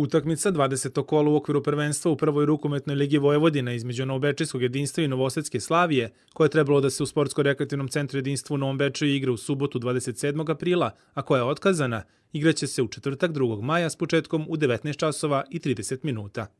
Utakmica 20. kola u okviru prvenstva u prvoj rukometnoj ligi Vojvodina između Novobečijskog jedinstva i Novosadske Slavije, koja je trebalo da se u Sportsko-rekreativnom centru jedinstva u Novom igra u subotu 27. aprila, a koja je otkazana, igraće se u četvrtak 2. maja s početkom u 19 časova i 30 minuta.